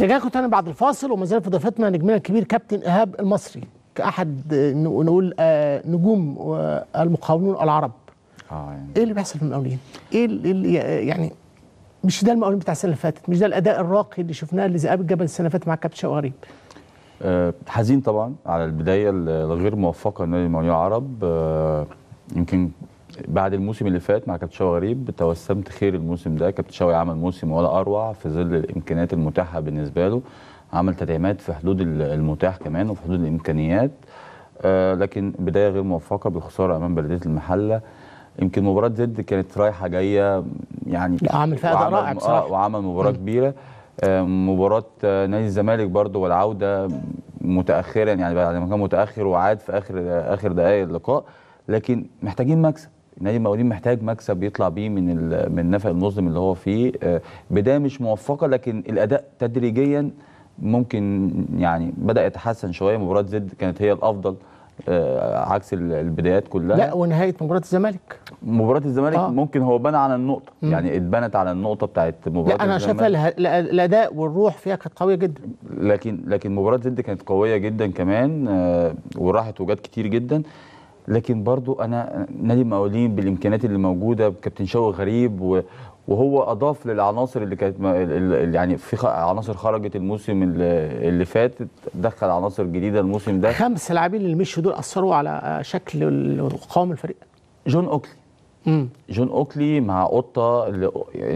رجعكم تاني بعد الفاصل وما زال في ضيفتنا نجمنا الكبير كابتن ايهاب المصري كاحد نقول آه، نجوم آه، المقاولون العرب اه يعني. ايه اللي بيحصل في المقاولين؟ ايه اللي إيه يعني مش ده المقاولين بتاع السنه اللي فاتت، مش ده الاداء الراقي اللي شفناه لذئاب الجبل السنه اللي فاتت مع كابتن شوقي غريب. أه حزين طبعا على البدايه الغير موفقه لنادي المقاولين العرب أه يمكن بعد الموسم اللي فات مع كابتن شوقي غريب توسمت خير الموسم ده كابتن شوقي عمل موسم ولا اروع في ظل الامكانيات المتاحه بالنسبه له عمل تدعيمات في حدود المتاح كمان وفي حدود الامكانيات آه لكن بدايه غير موفقه بالخساره امام بلديه المحله يمكن مباراه زد كانت رايحه جايه يعني عامل فيها اداء رائع آه، بصراحه وعمل مباراه م. كبيره آه مباراه آه نادي الزمالك برده والعوده متاخرا يعني بعد ما كان متاخر وعاد في اخر اخر دقائق اللقاء لكن محتاجين مكسب نادي المقاولين محتاج مكسب يطلع بيه من من النفق المظلم اللي هو فيه آه، بدايه مش موفقه لكن الاداء تدريجيا ممكن يعني بدا يتحسن شويه مباراه زد كانت هي الافضل آه، عكس البدايات كلها لا ونهايه مباراه الزمالك مباراه الزمالك آه. ممكن هو بنى على النقطه مم. يعني اتبنت على النقطه بتاعت مباراه لا انا شايف الاداء والروح فيها كانت قويه جدا لكن لكن مباراه زد كانت قويه جدا كمان آه، وراحت وجات كتير جدا لكن برضو انا نادي المقاولين بالامكانيات اللي موجوده بكابتن شوقي غريب وهو اضاف للعناصر اللي كانت يعني في عناصر خرجت الموسم اللي فات دخل عناصر جديده الموسم ده خمس لاعبين اللي مشوا دول اثروا على شكل قوام الفريق جون اوكلي مم. جون اوكلي مع اللي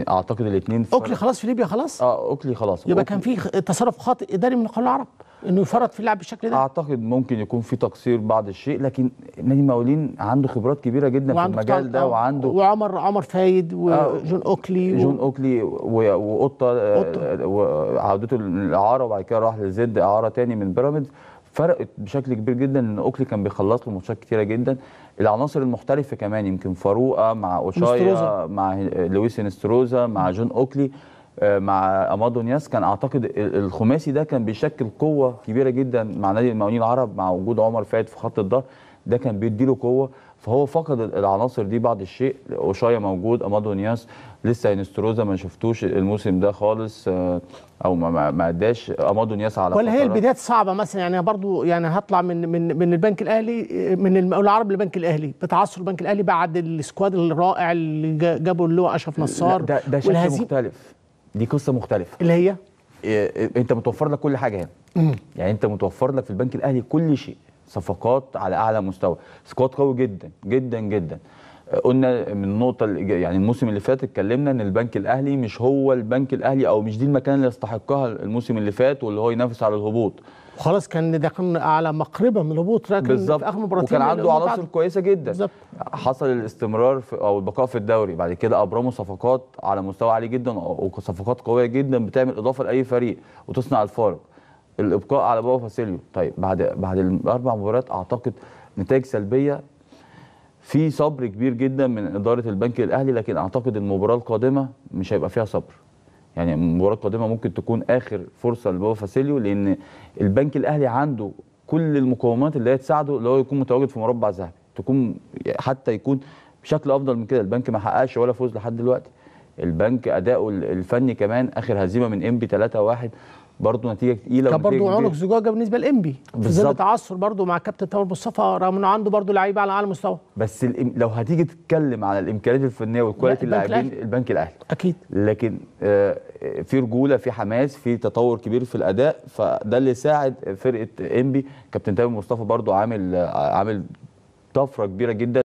اعتقد الاثنين اوكلي خلاص في ليبيا خلاص اه اوكلي خلاص يبقى أوكلي. كان في تصرف خاطئ اداري من قبل العرب انه يفرط في اللعب بالشكل ده اعتقد ممكن يكون في تقصير بعض الشيء لكن نادي مولين عنده خبرات كبيره جدا في المجال ده وعنده وعمر عمر فايد وجون اوكلي آه، جون اوكلي وقطه آه، وعودته للاعاره وبعد كده راح لزد اعاره تاني من بيراميدز فرقت بشكل كبير جدا ان اوكلي كان بيخلص له ماتشات كتيره جدا العناصر المحترفه كمان يمكن فاروقه مع اوشايا مع لويس انستروزا مع جون اوكلي آه، مع امادو نياس كان اعتقد الخماسي ده كان بيشكل قوه كبيره جدا مع نادي المقاولين العرب مع وجود عمر فايد في خط الظهر ده كان بيديله قوه فهو فقد العناصر دي بعض الشيء اوشايا موجود امادو نياس لسه انستروزا ما شفتوش الموسم ده خالص آه، او ما اداش امادو نياس على ولا هي البدايات صعبه مثلا يعني برضو يعني هطلع من من من البنك الاهلي آه، من العرب للبنك الاهلي بتعثر البنك الاهلي بعد السكواد الرائع اللي جابوا اللي هو اشرف نصار ده, ده شكل مختلف دي قصه مختلفه اللي هي إيه،, إيه انت متوفر لك كل حاجه هنا مم. يعني انت متوفر لك في البنك الاهلي كل شيء صفقات على اعلى مستوى سكواد قوي جدا جدا جدا قلنا من النقطه يعني الموسم اللي فات اتكلمنا ان البنك الاهلي مش هو البنك الاهلي او مش دي المكان اللي يستحقها الموسم اللي فات واللي هو ينافس على الهبوط وخلاص كان ده كان على مقربه من الهبوط لكن بالظبط في اخر مباراتين وكان عنده عناصر كويسه جدا بالزبط. حصل الاستمرار في او البقاء في الدوري بعد كده ابرموا صفقات على مستوى عالي جدا وصفقات قويه جدا بتعمل اضافه لاي فريق وتصنع الفارق الابقاء على بابا فاسيليو طيب بعد بعد الاربع مباريات اعتقد نتائج سلبيه في صبر كبير جدا من اداره البنك الاهلي لكن اعتقد المباراه القادمه مش هيبقى فيها صبر يعني المباراه القادمه ممكن تكون اخر فرصه لبابا فاسيليو لان البنك الاهلي عنده كل المقومات اللي هي تساعده اللي هو يكون متواجد في مربع ذهبي تكون حتى يكون بشكل افضل من كده البنك ما حققش ولا فوز لحد دلوقتي البنك اداؤه الفني كمان اخر هزيمه من انبي 3-1 برضه نتيجه تقيله كان برضه عنق زجاجه بالنسبه لامبي في ظل تعثر برضه مع كابتن تامر مصطفى رغم انه عنده برضه لعيبه على اعلى مستوى بس الام... لو هتيجي تتكلم على الامكانيات الفنيه والكواليتي اللاعبين البنك الاهلي اكيد لكن آه، في رجوله في حماس في تطور كبير في الاداء فده اللي ساعد فرقه امبي كابتن تامر مصطفى برضه عامل آه، عامل طفره كبيره جدا